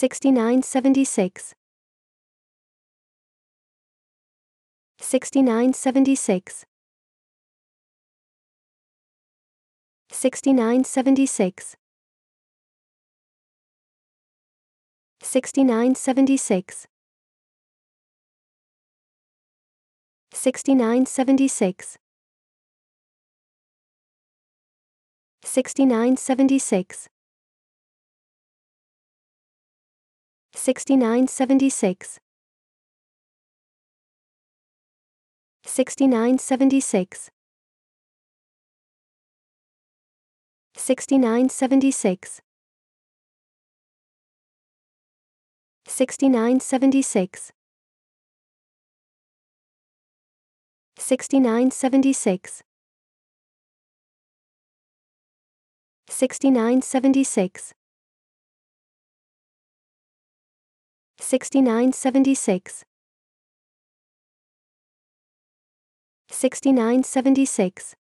6976 6976 6976 6976 6976 6976 6976 6976 6976 6976 6976 6976 6976 6976